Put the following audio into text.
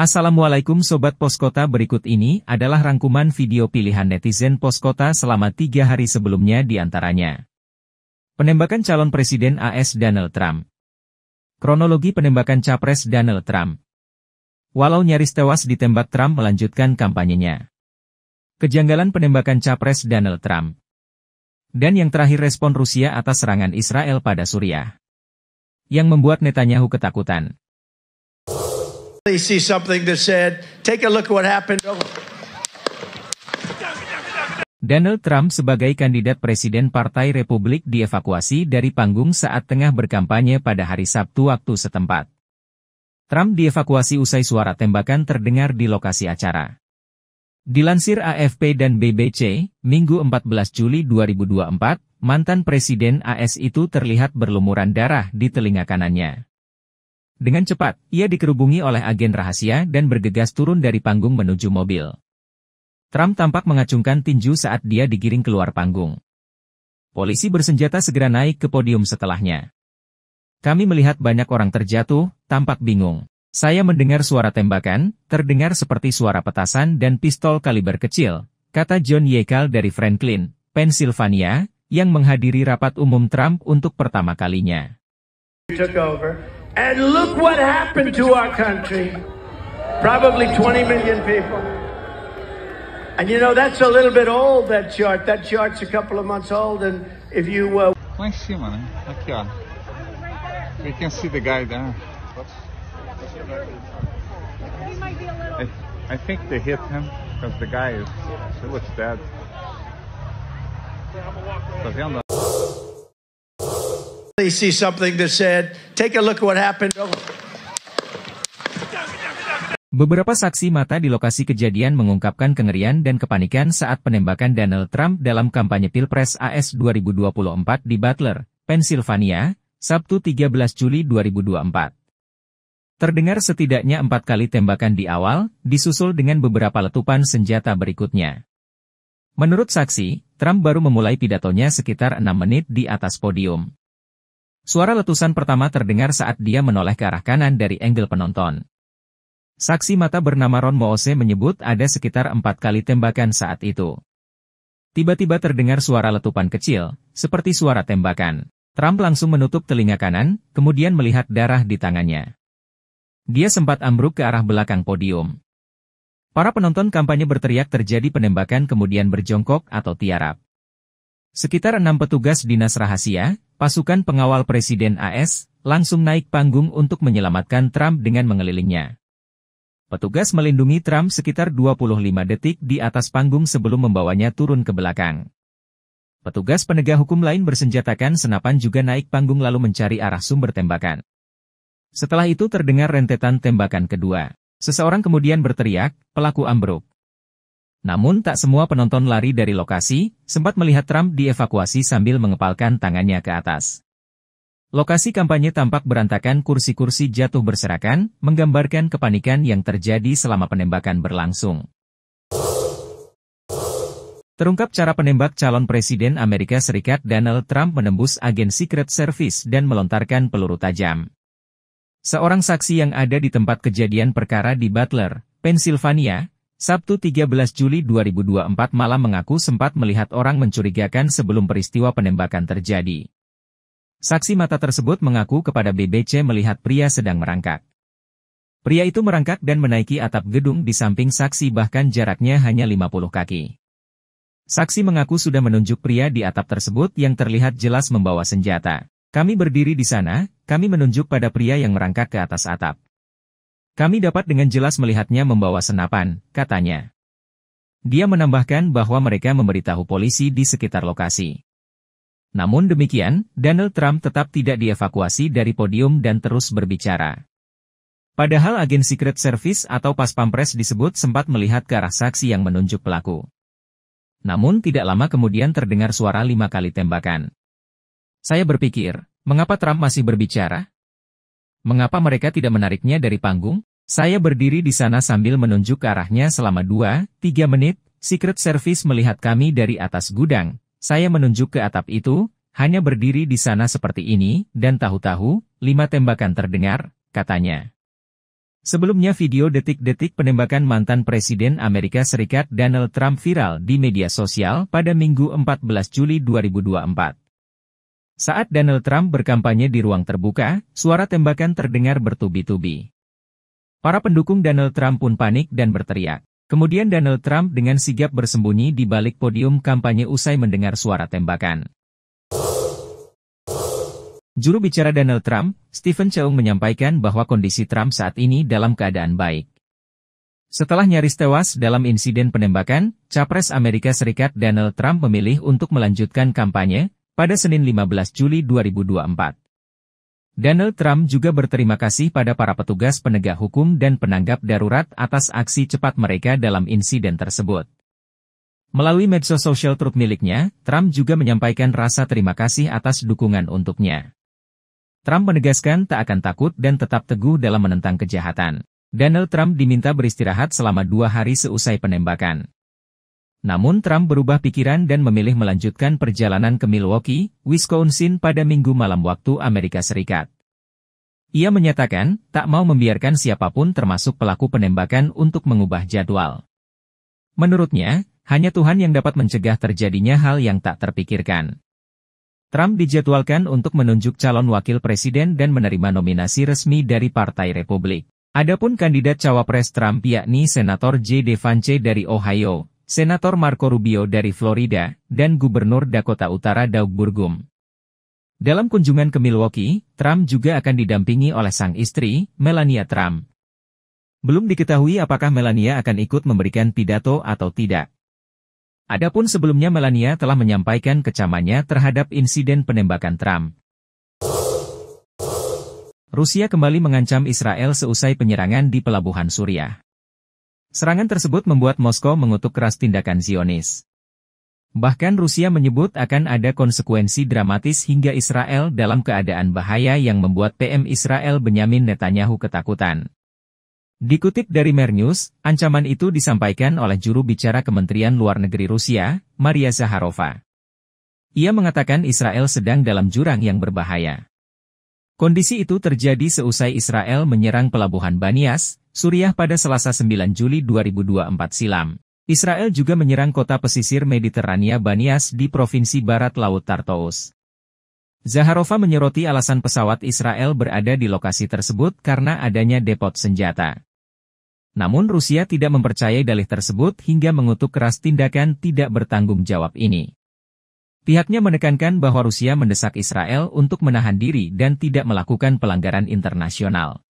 Assalamualaikum Sobat Poskota berikut ini adalah rangkuman video pilihan netizen Poskota selama tiga hari sebelumnya diantaranya. Penembakan calon presiden AS Donald Trump. Kronologi penembakan capres Donald Trump. Walau nyaris tewas ditembak Trump melanjutkan kampanyenya. Kejanggalan penembakan capres Donald Trump. Dan yang terakhir respon Rusia atas serangan Israel pada Suriah. Yang membuat Netanyahu ketakutan. They see something that said, take a look at what happened. Donald Trump sebagai kandidat presiden Partai Republik dievakuasi dari panggung saat tengah berkampanye pada hari Sabtu waktu setempat. Trump dievakuasi usai suara tembakan terdengar di lokasi acara. Dilansir AFP dan BBC, Minggu 14 Juli 2024, mantan presiden AS itu terlihat berlumuran darah di telinga kanannya. Dengan cepat, ia dikerubungi oleh agen rahasia dan bergegas turun dari panggung menuju mobil. Trump tampak mengacungkan tinju saat dia digiring keluar panggung. Polisi bersenjata segera naik ke podium setelahnya. Kami melihat banyak orang terjatuh, tampak bingung. Saya mendengar suara tembakan, terdengar seperti suara petasan dan pistol kaliber kecil, kata John Yekal dari Franklin, Pennsylvania, yang menghadiri rapat umum Trump untuk pertama kalinya. And look what happened to our country. Probably 20 million people. And you know, that's a little bit old, that chart. That chart's a couple of months old, and if you... Uh... in cima, né? Aqui, ó. You can see the guy there. I, I think they hit him, because the guy is... He looks dead. Tá vendo? see something that said, take a look what happened. Beberapa saksi mata di lokasi kejadian mengungkapkan kengerian dan kepanikan saat penembakan Donald Trump dalam kampanye Pilpres AS 2024 di Butler, Pennsylvania, Sabtu 13 Juli 2024. Terdengar setidaknya empat kali tembakan di awal, disusul dengan beberapa letupan senjata berikutnya. Menurut saksi, Trump baru memulai pidatonya sekitar enam menit di atas podium. Suara letusan pertama terdengar saat dia menoleh ke arah kanan dari angle penonton. Saksi mata bernama Ron Moose menyebut ada sekitar empat kali tembakan saat itu. Tiba-tiba terdengar suara letupan kecil, seperti suara tembakan. Trump langsung menutup telinga kanan, kemudian melihat darah di tangannya. Dia sempat ambruk ke arah belakang podium. Para penonton kampanye berteriak terjadi penembakan kemudian berjongkok atau tiarap. Sekitar enam petugas dinas rahasia, pasukan pengawal Presiden AS langsung naik panggung untuk menyelamatkan Trump dengan mengelilingnya. Petugas melindungi Trump sekitar 25 detik di atas panggung sebelum membawanya turun ke belakang. Petugas penegak hukum lain bersenjatakan senapan juga naik panggung lalu mencari arah sumber tembakan. Setelah itu terdengar rentetan tembakan kedua. Seseorang kemudian berteriak, pelaku ambruk. Namun tak semua penonton lari dari lokasi, sempat melihat Trump dievakuasi sambil mengepalkan tangannya ke atas. Lokasi kampanye tampak berantakan kursi-kursi jatuh berserakan, menggambarkan kepanikan yang terjadi selama penembakan berlangsung. Terungkap cara penembak calon presiden Amerika Serikat Donald Trump menembus agen Secret Service dan melontarkan peluru tajam. Seorang saksi yang ada di tempat kejadian perkara di Butler, Pennsylvania, Sabtu 13 Juli 2024 malam mengaku sempat melihat orang mencurigakan sebelum peristiwa penembakan terjadi. Saksi mata tersebut mengaku kepada BBC melihat pria sedang merangkak. Pria itu merangkak dan menaiki atap gedung di samping saksi bahkan jaraknya hanya 50 kaki. Saksi mengaku sudah menunjuk pria di atap tersebut yang terlihat jelas membawa senjata. Kami berdiri di sana, kami menunjuk pada pria yang merangkak ke atas atap. Kami dapat dengan jelas melihatnya membawa senapan, katanya. Dia menambahkan bahwa mereka memberitahu polisi di sekitar lokasi. Namun demikian, Donald Trump tetap tidak dievakuasi dari podium dan terus berbicara. Padahal agen Secret Service atau Pas Pampres disebut sempat melihat ke arah saksi yang menunjuk pelaku. Namun tidak lama kemudian terdengar suara lima kali tembakan. Saya berpikir, mengapa Trump masih berbicara? Mengapa mereka tidak menariknya dari panggung? Saya berdiri di sana sambil menunjuk ke arahnya selama 2-3 menit. Secret Service melihat kami dari atas gudang. Saya menunjuk ke atap itu, hanya berdiri di sana seperti ini, dan tahu-tahu, lima tembakan terdengar, katanya. Sebelumnya video detik-detik penembakan mantan Presiden Amerika Serikat Donald Trump viral di media sosial pada Minggu 14 Juli 2024. Saat Donald Trump berkampanye di ruang terbuka, suara tembakan terdengar bertubi-tubi. Para pendukung Donald Trump pun panik dan berteriak. Kemudian Donald Trump dengan sigap bersembunyi di balik podium kampanye usai mendengar suara tembakan. Juru bicara Donald Trump, Stephen Chow menyampaikan bahwa kondisi Trump saat ini dalam keadaan baik. Setelah nyaris tewas dalam insiden penembakan, Capres Amerika Serikat Donald Trump memilih untuk melanjutkan kampanye, pada Senin 15 Juli 2024. Donald Trump juga berterima kasih pada para petugas penegak hukum dan penanggap darurat atas aksi cepat mereka dalam insiden tersebut. Melalui medsos sosial truk miliknya, Trump juga menyampaikan rasa terima kasih atas dukungan untuknya. Trump menegaskan tak akan takut dan tetap teguh dalam menentang kejahatan. Donald Trump diminta beristirahat selama dua hari seusai penembakan. Namun Trump berubah pikiran dan memilih melanjutkan perjalanan ke Milwaukee, Wisconsin pada minggu malam waktu Amerika Serikat. Ia menyatakan, tak mau membiarkan siapapun termasuk pelaku penembakan untuk mengubah jadwal. Menurutnya, hanya Tuhan yang dapat mencegah terjadinya hal yang tak terpikirkan. Trump dijadwalkan untuk menunjuk calon wakil presiden dan menerima nominasi resmi dari Partai Republik. Adapun kandidat cawapres Trump yakni Senator J. DeVance dari Ohio, Senator Marco Rubio dari Florida, dan Gubernur Dakota Utara Doug Burgum. Dalam kunjungan ke Milwaukee, Trump juga akan didampingi oleh sang istri, Melania Trump. Belum diketahui apakah Melania akan ikut memberikan pidato atau tidak. Adapun sebelumnya Melania telah menyampaikan kecamannya terhadap insiden penembakan Trump. Rusia kembali mengancam Israel seusai penyerangan di pelabuhan Suriah. Serangan tersebut membuat Moskow mengutuk keras tindakan Zionis. Bahkan Rusia menyebut akan ada konsekuensi dramatis hingga Israel dalam keadaan bahaya yang membuat PM Israel Benyamin Netanyahu ketakutan. Dikutip dari Mernews, ancaman itu disampaikan oleh juru bicara Kementerian Luar Negeri Rusia, Maria Zaharova. Ia mengatakan Israel sedang dalam jurang yang berbahaya. Kondisi itu terjadi seusai Israel menyerang pelabuhan Banias, Suriah pada Selasa 9 Juli 2024 silam. Israel juga menyerang kota pesisir Mediterania Banias di Provinsi Barat Laut Tartous. Zaharova menyoroti alasan pesawat Israel berada di lokasi tersebut karena adanya depot senjata. Namun Rusia tidak mempercayai dalih tersebut hingga mengutuk keras tindakan tidak bertanggung jawab ini. Pihaknya menekankan bahwa Rusia mendesak Israel untuk menahan diri dan tidak melakukan pelanggaran internasional.